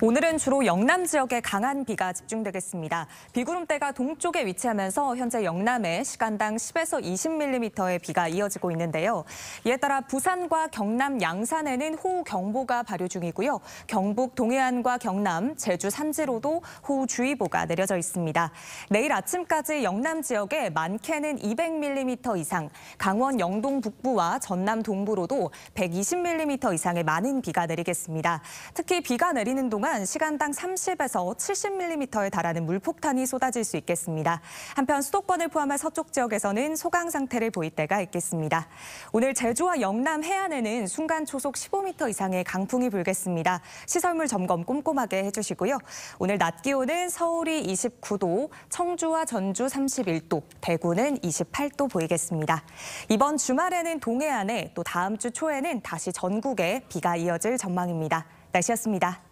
오늘은 주로 영남 지역에 강한 비가 집중되겠습니다. 비구름대가 동쪽에 위치하면서 현재 영남에 시간당 10에서 20mm의 비가 이어지고 있는데요. 이에 따라 부산과 경남 양산에는 호우 경보가 발효 중이고요. 경북 동해안과 경남, 제주 산지로도 호우 주의보가 내려져 있습니다. 내일 아침까지 영남 지역에 많게는 200mm 이상, 강원 영동 북부와 전남 동부로도 120mm 이상의 많은 비가 내리겠습니다. 특히 비가 내리는 동안 동안 시간당 30에서 70mm에 달하는 물폭탄이 쏟아질 수 있겠습니다. 한편 수도권을 포함한 서쪽 지역에서는 소강 상태를 보일 때가 있겠습니다. 오늘 제주와 영남 해안에는 순간 초속 15m 이상의 강풍이 불겠습니다. 시설물 점검 꼼꼼하게 해주시고요. 오늘 낮 기온은 서울이 29도, 청주와 전주 31도, 대구는 28도 보이겠습니다. 이번 주말에는 동해안에 또 다음 주 초에는 다시 전국에 비가 이어질 전망입니다. 날씨였습니다.